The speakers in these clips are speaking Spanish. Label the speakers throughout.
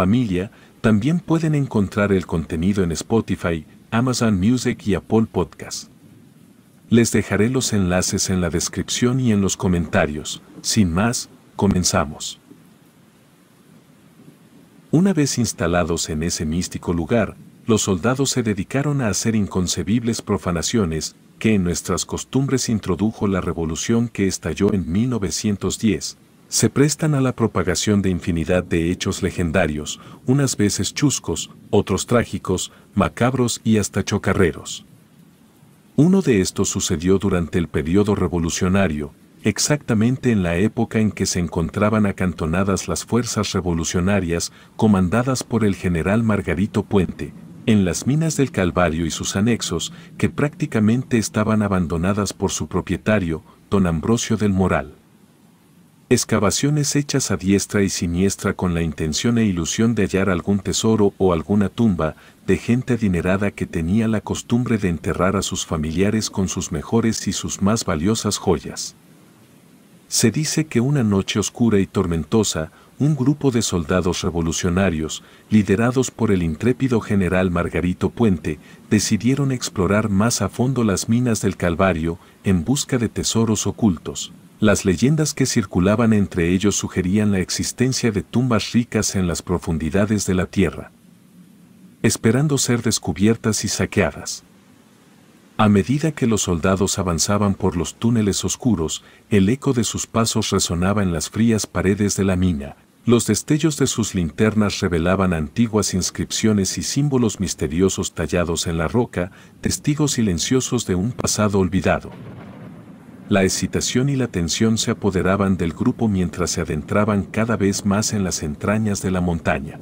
Speaker 1: familia también pueden encontrar el contenido en Spotify, Amazon Music y Apple Podcast. Les dejaré los enlaces en la descripción y en los comentarios. Sin más, comenzamos. Una vez instalados en ese místico lugar, los soldados se dedicaron a hacer inconcebibles profanaciones que en nuestras costumbres introdujo la revolución que estalló en 1910, se prestan a la propagación de infinidad de hechos legendarios, unas veces chuscos, otros trágicos, macabros y hasta chocarreros. Uno de estos sucedió durante el periodo revolucionario, exactamente en la época en que se encontraban acantonadas las fuerzas revolucionarias comandadas por el general Margarito Puente, en las minas del Calvario y sus anexos, que prácticamente estaban abandonadas por su propietario, don Ambrosio del Moral. Excavaciones hechas a diestra y siniestra con la intención e ilusión de hallar algún tesoro o alguna tumba de gente adinerada que tenía la costumbre de enterrar a sus familiares con sus mejores y sus más valiosas joyas. Se dice que una noche oscura y tormentosa, un grupo de soldados revolucionarios, liderados por el intrépido general Margarito Puente, decidieron explorar más a fondo las minas del Calvario en busca de tesoros ocultos. Las leyendas que circulaban entre ellos sugerían la existencia de tumbas ricas en las profundidades de la tierra, esperando ser descubiertas y saqueadas. A medida que los soldados avanzaban por los túneles oscuros, el eco de sus pasos resonaba en las frías paredes de la mina, los destellos de sus linternas revelaban antiguas inscripciones y símbolos misteriosos tallados en la roca, testigos silenciosos de un pasado olvidado. La excitación y la tensión se apoderaban del grupo mientras se adentraban cada vez más en las entrañas de la montaña.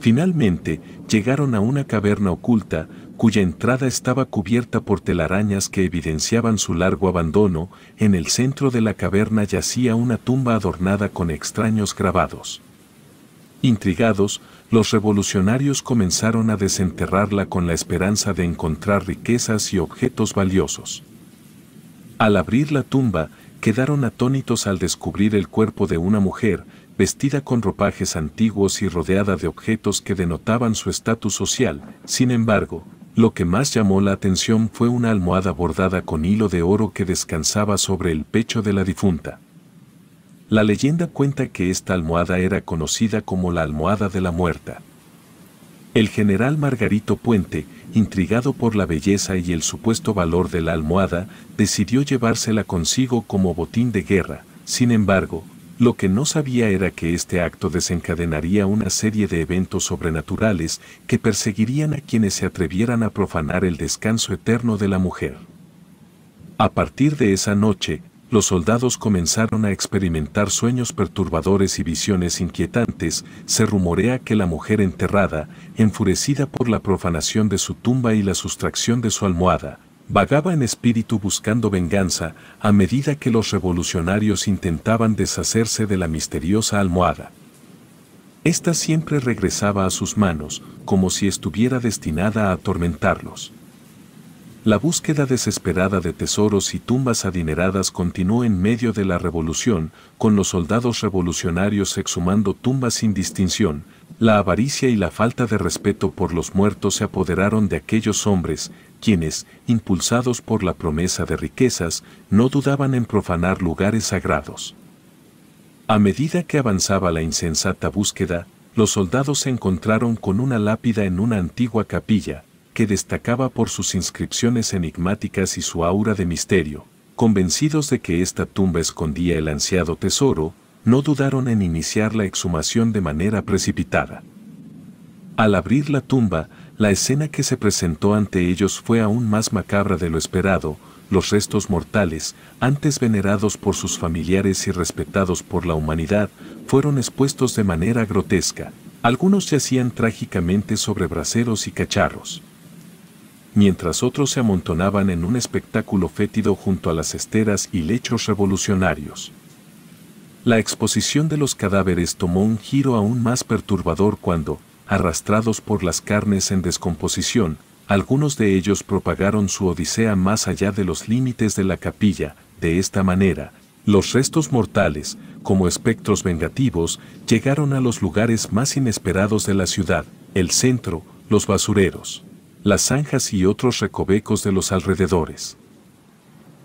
Speaker 1: Finalmente, llegaron a una caverna oculta, cuya entrada estaba cubierta por telarañas que evidenciaban su largo abandono, en el centro de la caverna yacía una tumba adornada con extraños grabados. Intrigados, los revolucionarios comenzaron a desenterrarla con la esperanza de encontrar riquezas y objetos valiosos. Al abrir la tumba, quedaron atónitos al descubrir el cuerpo de una mujer, vestida con ropajes antiguos y rodeada de objetos que denotaban su estatus social. Sin embargo, lo que más llamó la atención fue una almohada bordada con hilo de oro que descansaba sobre el pecho de la difunta. La leyenda cuenta que esta almohada era conocida como la almohada de la muerta. El general Margarito Puente, intrigado por la belleza y el supuesto valor de la almohada, decidió llevársela consigo como botín de guerra. Sin embargo, lo que no sabía era que este acto desencadenaría una serie de eventos sobrenaturales que perseguirían a quienes se atrevieran a profanar el descanso eterno de la mujer. A partir de esa noche, los soldados comenzaron a experimentar sueños perturbadores y visiones inquietantes, se rumorea que la mujer enterrada, enfurecida por la profanación de su tumba y la sustracción de su almohada, vagaba en espíritu buscando venganza a medida que los revolucionarios intentaban deshacerse de la misteriosa almohada. Esta siempre regresaba a sus manos, como si estuviera destinada a atormentarlos. La búsqueda desesperada de tesoros y tumbas adineradas continuó en medio de la revolución, con los soldados revolucionarios exhumando tumbas sin distinción. La avaricia y la falta de respeto por los muertos se apoderaron de aquellos hombres, quienes, impulsados por la promesa de riquezas, no dudaban en profanar lugares sagrados. A medida que avanzaba la insensata búsqueda, los soldados se encontraron con una lápida en una antigua capilla, que destacaba por sus inscripciones enigmáticas y su aura de misterio, convencidos de que esta tumba escondía el ansiado tesoro, no dudaron en iniciar la exhumación de manera precipitada. Al abrir la tumba, la escena que se presentó ante ellos fue aún más macabra de lo esperado, los restos mortales, antes venerados por sus familiares y respetados por la humanidad, fueron expuestos de manera grotesca. Algunos yacían trágicamente sobre braseros y cacharros mientras otros se amontonaban en un espectáculo fétido junto a las esteras y lechos revolucionarios. La exposición de los cadáveres tomó un giro aún más perturbador cuando, arrastrados por las carnes en descomposición, algunos de ellos propagaron su odisea más allá de los límites de la capilla, de esta manera, los restos mortales, como espectros vengativos, llegaron a los lugares más inesperados de la ciudad, el centro, los basureros las zanjas y otros recovecos de los alrededores.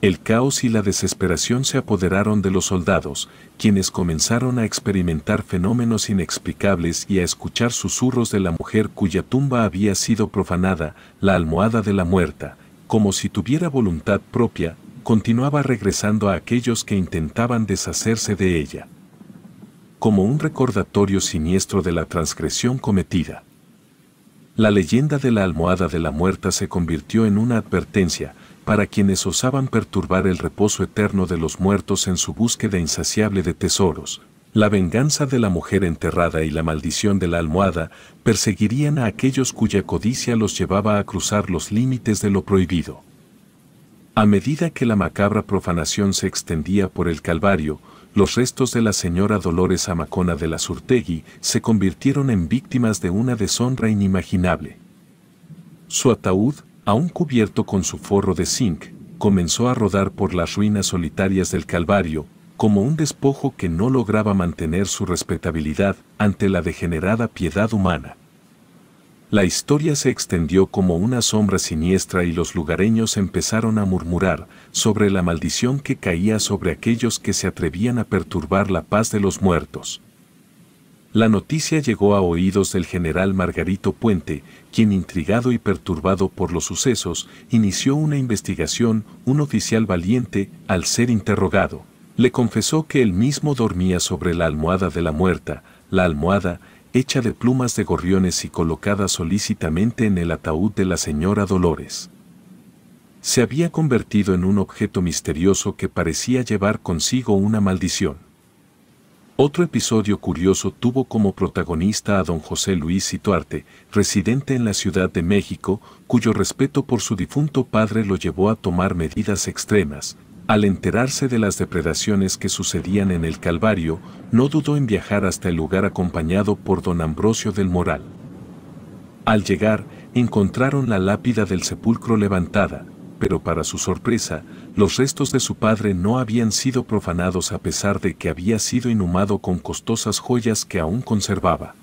Speaker 1: El caos y la desesperación se apoderaron de los soldados, quienes comenzaron a experimentar fenómenos inexplicables y a escuchar susurros de la mujer cuya tumba había sido profanada, la almohada de la muerta, como si tuviera voluntad propia, continuaba regresando a aquellos que intentaban deshacerse de ella. Como un recordatorio siniestro de la transgresión cometida. La leyenda de la almohada de la muerta se convirtió en una advertencia para quienes osaban perturbar el reposo eterno de los muertos en su búsqueda insaciable de tesoros. La venganza de la mujer enterrada y la maldición de la almohada perseguirían a aquellos cuya codicia los llevaba a cruzar los límites de lo prohibido. A medida que la macabra profanación se extendía por el Calvario, los restos de la señora Dolores Amacona de la Surtegui se convirtieron en víctimas de una deshonra inimaginable. Su ataúd, aún cubierto con su forro de zinc, comenzó a rodar por las ruinas solitarias del Calvario, como un despojo que no lograba mantener su respetabilidad ante la degenerada piedad humana. La historia se extendió como una sombra siniestra y los lugareños empezaron a murmurar sobre la maldición que caía sobre aquellos que se atrevían a perturbar la paz de los muertos. La noticia llegó a oídos del general Margarito Puente, quien intrigado y perturbado por los sucesos, inició una investigación, un oficial valiente, al ser interrogado, le confesó que él mismo dormía sobre la almohada de la muerta, la almohada hecha de plumas de gorriones y colocada solícitamente en el ataúd de la señora Dolores. Se había convertido en un objeto misterioso que parecía llevar consigo una maldición. Otro episodio curioso tuvo como protagonista a don José Luis Situarte, residente en la Ciudad de México, cuyo respeto por su difunto padre lo llevó a tomar medidas extremas, al enterarse de las depredaciones que sucedían en el Calvario, no dudó en viajar hasta el lugar acompañado por don Ambrosio del Moral. Al llegar, encontraron la lápida del sepulcro levantada, pero para su sorpresa, los restos de su padre no habían sido profanados a pesar de que había sido inhumado con costosas joyas que aún conservaba.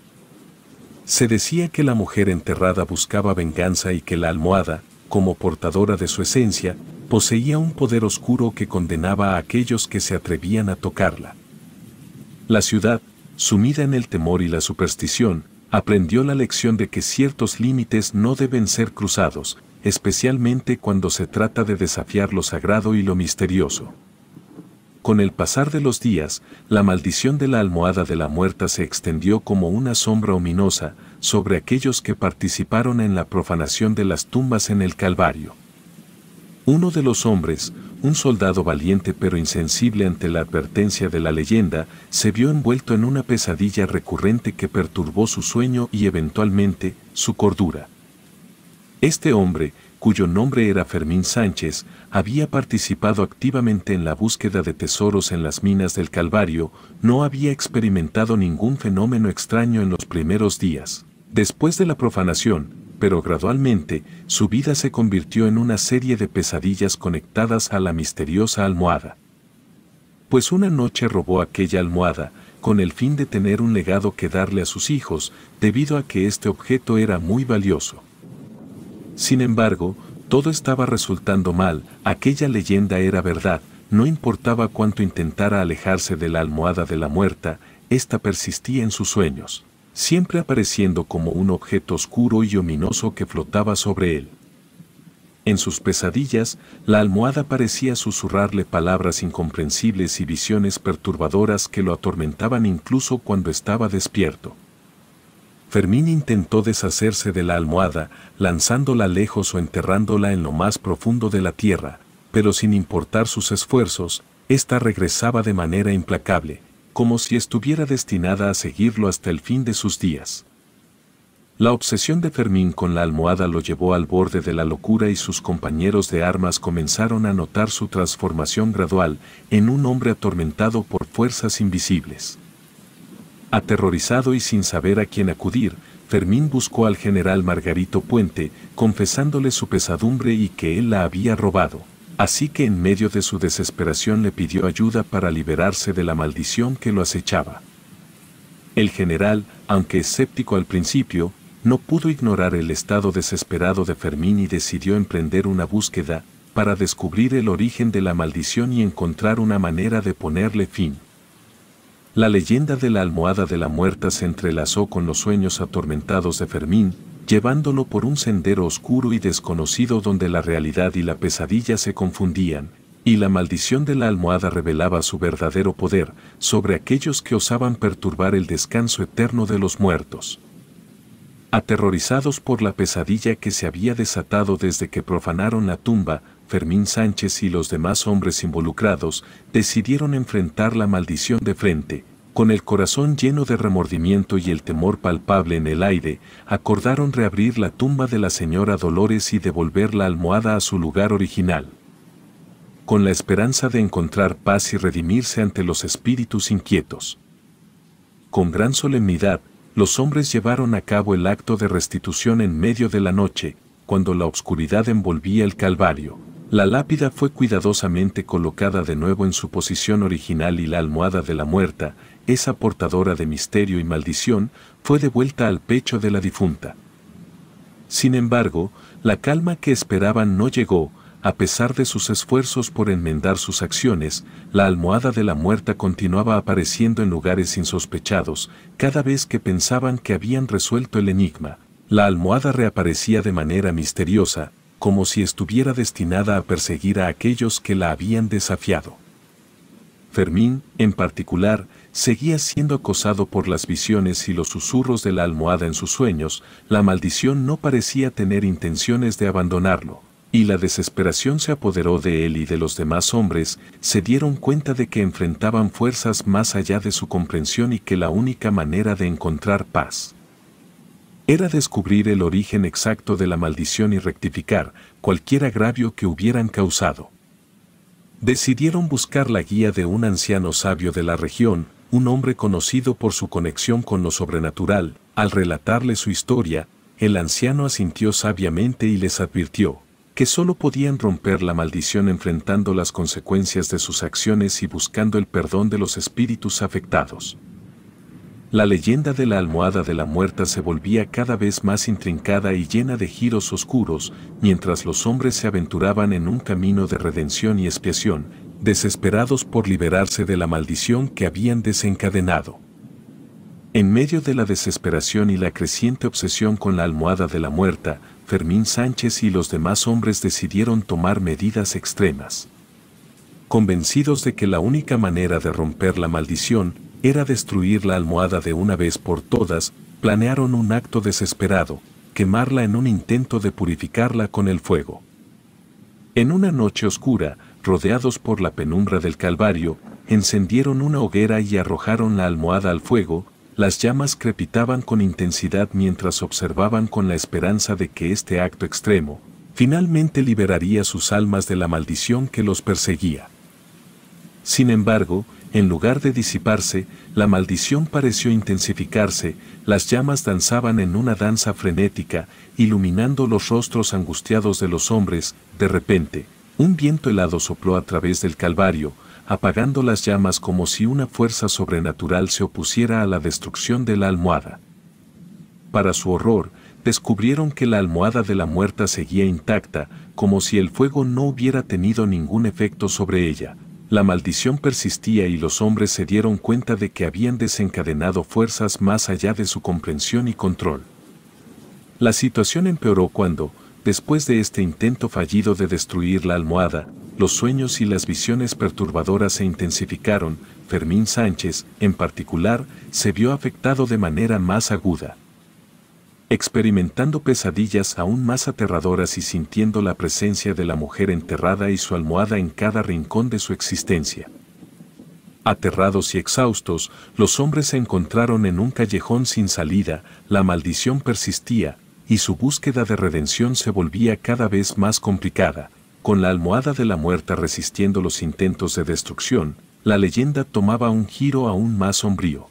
Speaker 1: Se decía que la mujer enterrada buscaba venganza y que la almohada, como portadora de su esencia, poseía un poder oscuro que condenaba a aquellos que se atrevían a tocarla. La ciudad, sumida en el temor y la superstición, aprendió la lección de que ciertos límites no deben ser cruzados, especialmente cuando se trata de desafiar lo sagrado y lo misterioso. Con el pasar de los días, la maldición de la almohada de la muerta se extendió como una sombra ominosa sobre aquellos que participaron en la profanación de las tumbas en el Calvario. Uno de los hombres, un soldado valiente pero insensible ante la advertencia de la leyenda, se vio envuelto en una pesadilla recurrente que perturbó su sueño y eventualmente su cordura. Este hombre, cuyo nombre era Fermín Sánchez, había participado activamente en la búsqueda de tesoros en las minas del Calvario, no había experimentado ningún fenómeno extraño en los primeros días. Después de la profanación, pero gradualmente su vida se convirtió en una serie de pesadillas conectadas a la misteriosa almohada. Pues una noche robó aquella almohada, con el fin de tener un legado que darle a sus hijos, debido a que este objeto era muy valioso. Sin embargo, todo estaba resultando mal, aquella leyenda era verdad, no importaba cuánto intentara alejarse de la almohada de la muerta, ésta persistía en sus sueños siempre apareciendo como un objeto oscuro y ominoso que flotaba sobre él. En sus pesadillas, la almohada parecía susurrarle palabras incomprensibles y visiones perturbadoras que lo atormentaban incluso cuando estaba despierto. Fermín intentó deshacerse de la almohada, lanzándola lejos o enterrándola en lo más profundo de la tierra, pero sin importar sus esfuerzos, ésta regresaba de manera implacable como si estuviera destinada a seguirlo hasta el fin de sus días. La obsesión de Fermín con la almohada lo llevó al borde de la locura y sus compañeros de armas comenzaron a notar su transformación gradual en un hombre atormentado por fuerzas invisibles. Aterrorizado y sin saber a quién acudir, Fermín buscó al general Margarito Puente, confesándole su pesadumbre y que él la había robado. Así que en medio de su desesperación le pidió ayuda para liberarse de la maldición que lo acechaba. El general, aunque escéptico al principio, no pudo ignorar el estado desesperado de Fermín y decidió emprender una búsqueda para descubrir el origen de la maldición y encontrar una manera de ponerle fin. La leyenda de la almohada de la muerta se entrelazó con los sueños atormentados de Fermín, llevándolo por un sendero oscuro y desconocido donde la realidad y la pesadilla se confundían, y la maldición de la almohada revelaba su verdadero poder sobre aquellos que osaban perturbar el descanso eterno de los muertos. Aterrorizados por la pesadilla que se había desatado desde que profanaron la tumba, Fermín Sánchez y los demás hombres involucrados decidieron enfrentar la maldición de frente, con el corazón lleno de remordimiento y el temor palpable en el aire, acordaron reabrir la tumba de la señora Dolores y devolver la almohada a su lugar original. Con la esperanza de encontrar paz y redimirse ante los espíritus inquietos. Con gran solemnidad, los hombres llevaron a cabo el acto de restitución en medio de la noche, cuando la oscuridad envolvía el Calvario. La lápida fue cuidadosamente colocada de nuevo en su posición original y la almohada de la muerta, esa portadora de misterio y maldición, fue devuelta al pecho de la difunta. Sin embargo, la calma que esperaban no llegó, a pesar de sus esfuerzos por enmendar sus acciones, la almohada de la muerta continuaba apareciendo en lugares insospechados, cada vez que pensaban que habían resuelto el enigma. La almohada reaparecía de manera misteriosa, como si estuviera destinada a perseguir a aquellos que la habían desafiado. Fermín, en particular, Seguía siendo acosado por las visiones y los susurros de la almohada en sus sueños, la maldición no parecía tener intenciones de abandonarlo, y la desesperación se apoderó de él y de los demás hombres, se dieron cuenta de que enfrentaban fuerzas más allá de su comprensión y que la única manera de encontrar paz era descubrir el origen exacto de la maldición y rectificar cualquier agravio que hubieran causado. Decidieron buscar la guía de un anciano sabio de la región, un hombre conocido por su conexión con lo sobrenatural, al relatarle su historia, el anciano asintió sabiamente y les advirtió que solo podían romper la maldición enfrentando las consecuencias de sus acciones y buscando el perdón de los espíritus afectados. La leyenda de la almohada de la muerta se volvía cada vez más intrincada y llena de giros oscuros, mientras los hombres se aventuraban en un camino de redención y expiación, desesperados por liberarse de la maldición que habían desencadenado. En medio de la desesperación y la creciente obsesión con la almohada de la muerta, Fermín Sánchez y los demás hombres decidieron tomar medidas extremas. Convencidos de que la única manera de romper la maldición era destruir la almohada de una vez por todas, planearon un acto desesperado, quemarla en un intento de purificarla con el fuego. En una noche oscura, rodeados por la penumbra del Calvario, encendieron una hoguera y arrojaron la almohada al fuego, las llamas crepitaban con intensidad mientras observaban con la esperanza de que este acto extremo finalmente liberaría sus almas de la maldición que los perseguía. Sin embargo, en lugar de disiparse, la maldición pareció intensificarse, las llamas danzaban en una danza frenética, iluminando los rostros angustiados de los hombres, de repente, un viento helado sopló a través del Calvario, apagando las llamas como si una fuerza sobrenatural se opusiera a la destrucción de la almohada. Para su horror, descubrieron que la almohada de la muerta seguía intacta, como si el fuego no hubiera tenido ningún efecto sobre ella. La maldición persistía y los hombres se dieron cuenta de que habían desencadenado fuerzas más allá de su comprensión y control. La situación empeoró cuando, Después de este intento fallido de destruir la almohada, los sueños y las visiones perturbadoras se intensificaron, Fermín Sánchez, en particular, se vio afectado de manera más aguda. Experimentando pesadillas aún más aterradoras y sintiendo la presencia de la mujer enterrada y su almohada en cada rincón de su existencia. Aterrados y exhaustos, los hombres se encontraron en un callejón sin salida, la maldición persistía, y su búsqueda de redención se volvía cada vez más complicada, con la almohada de la Muerta resistiendo los intentos de destrucción, la leyenda tomaba un giro aún más sombrío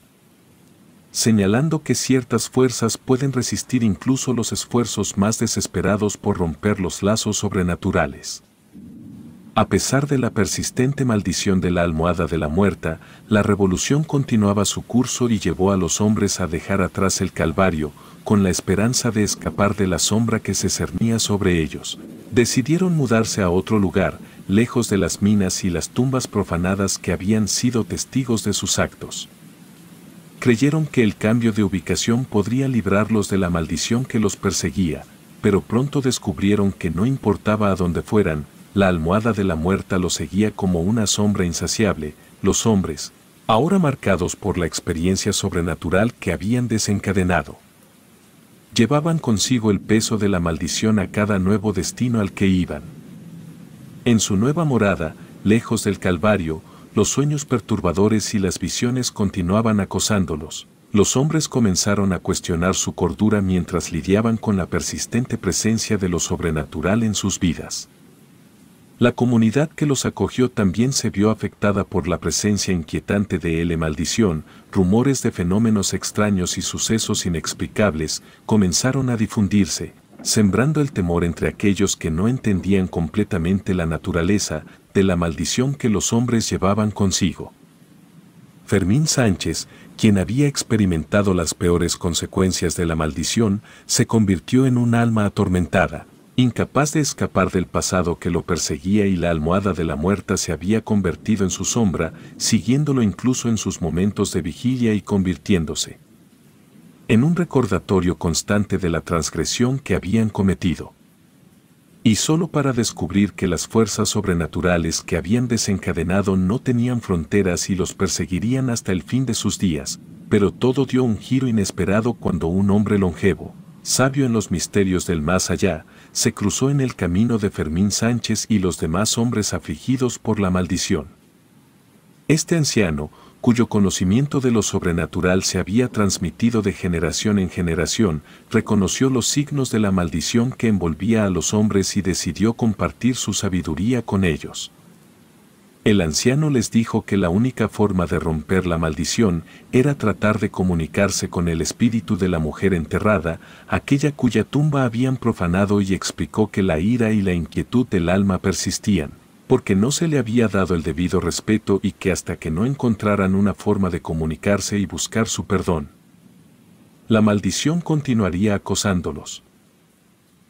Speaker 1: señalando que ciertas fuerzas pueden resistir incluso los esfuerzos más desesperados por romper los lazos sobrenaturales. A pesar de la persistente maldición de la almohada de la muerta, la revolución continuaba su curso y llevó a los hombres a dejar atrás el Calvario, con la esperanza de escapar de la sombra que se cernía sobre ellos. Decidieron mudarse a otro lugar, lejos de las minas y las tumbas profanadas que habían sido testigos de sus actos. Creyeron que el cambio de ubicación podría librarlos de la maldición que los perseguía, pero pronto descubrieron que no importaba a dónde fueran, la almohada de la muerta los seguía como una sombra insaciable, los hombres, ahora marcados por la experiencia sobrenatural que habían desencadenado llevaban consigo el peso de la maldición a cada nuevo destino al que iban. En su nueva morada, lejos del Calvario, los sueños perturbadores y las visiones continuaban acosándolos. Los hombres comenzaron a cuestionar su cordura mientras lidiaban con la persistente presencia de lo sobrenatural en sus vidas. La comunidad que los acogió también se vio afectada por la presencia inquietante de L maldición, rumores de fenómenos extraños y sucesos inexplicables comenzaron a difundirse, sembrando el temor entre aquellos que no entendían completamente la naturaleza de la maldición que los hombres llevaban consigo. Fermín Sánchez, quien había experimentado las peores consecuencias de la maldición, se convirtió en un alma atormentada, Incapaz de escapar del pasado que lo perseguía y la almohada de la muerta se había convertido en su sombra, siguiéndolo incluso en sus momentos de vigilia y convirtiéndose en un recordatorio constante de la transgresión que habían cometido. Y solo para descubrir que las fuerzas sobrenaturales que habían desencadenado no tenían fronteras y los perseguirían hasta el fin de sus días, pero todo dio un giro inesperado cuando un hombre longevo, sabio en los misterios del más allá, se cruzó en el camino de Fermín Sánchez y los demás hombres afligidos por la maldición. Este anciano, cuyo conocimiento de lo sobrenatural se había transmitido de generación en generación, reconoció los signos de la maldición que envolvía a los hombres y decidió compartir su sabiduría con ellos. El anciano les dijo que la única forma de romper la maldición era tratar de comunicarse con el espíritu de la mujer enterrada, aquella cuya tumba habían profanado y explicó que la ira y la inquietud del alma persistían, porque no se le había dado el debido respeto y que hasta que no encontraran una forma de comunicarse y buscar su perdón, la maldición continuaría acosándolos.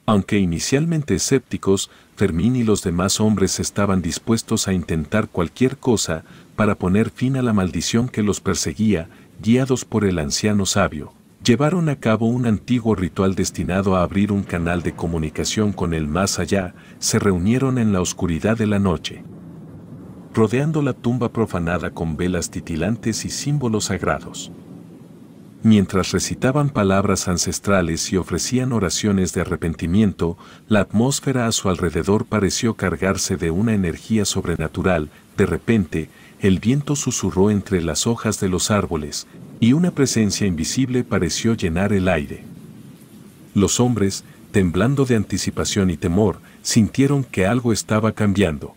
Speaker 1: Aunque inicialmente escépticos, Fermín y los demás hombres estaban dispuestos a intentar cualquier cosa para poner fin a la maldición que los perseguía, guiados por el anciano sabio. Llevaron a cabo un antiguo ritual destinado a abrir un canal de comunicación con el más allá, se reunieron en la oscuridad de la noche, rodeando la tumba profanada con velas titilantes y símbolos sagrados mientras recitaban palabras ancestrales y ofrecían oraciones de arrepentimiento, la atmósfera a su alrededor pareció cargarse de una energía sobrenatural. De repente, el viento susurró entre las hojas de los árboles, y una presencia invisible pareció llenar el aire. Los hombres, temblando de anticipación y temor, sintieron que algo estaba cambiando.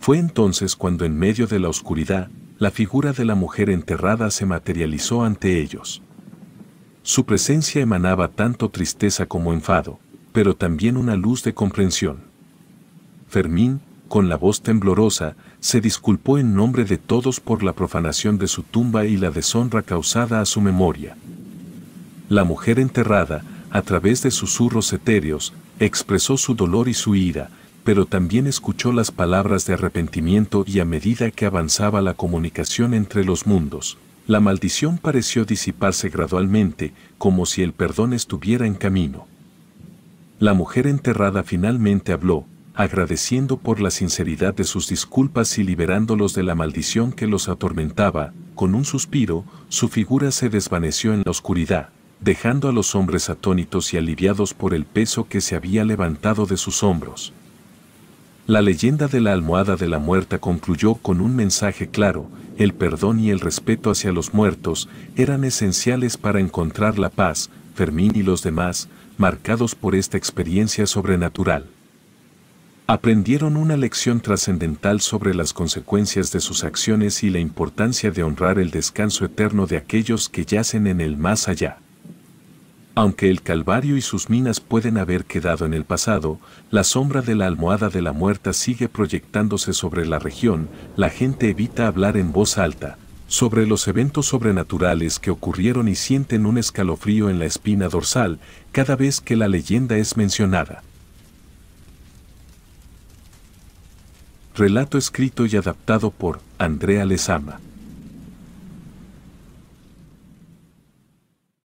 Speaker 1: Fue entonces cuando en medio de la oscuridad, la figura de la mujer enterrada se materializó ante ellos. Su presencia emanaba tanto tristeza como enfado, pero también una luz de comprensión. Fermín, con la voz temblorosa, se disculpó en nombre de todos por la profanación de su tumba y la deshonra causada a su memoria. La mujer enterrada, a través de susurros etéreos, expresó su dolor y su ira, pero también escuchó las palabras de arrepentimiento y a medida que avanzaba la comunicación entre los mundos, la maldición pareció disiparse gradualmente, como si el perdón estuviera en camino. La mujer enterrada finalmente habló, agradeciendo por la sinceridad de sus disculpas y liberándolos de la maldición que los atormentaba, con un suspiro, su figura se desvaneció en la oscuridad, dejando a los hombres atónitos y aliviados por el peso que se había levantado de sus hombros. La leyenda de la almohada de la muerta concluyó con un mensaje claro, el perdón y el respeto hacia los muertos eran esenciales para encontrar la paz, Fermín y los demás, marcados por esta experiencia sobrenatural. Aprendieron una lección trascendental sobre las consecuencias de sus acciones y la importancia de honrar el descanso eterno de aquellos que yacen en el más allá. Aunque el Calvario y sus minas pueden haber quedado en el pasado, la sombra de la almohada de la muerta sigue proyectándose sobre la región, la gente evita hablar en voz alta, sobre los eventos sobrenaturales que ocurrieron y sienten un escalofrío en la espina dorsal cada vez que la leyenda es mencionada. Relato escrito y adaptado por Andrea Lezama.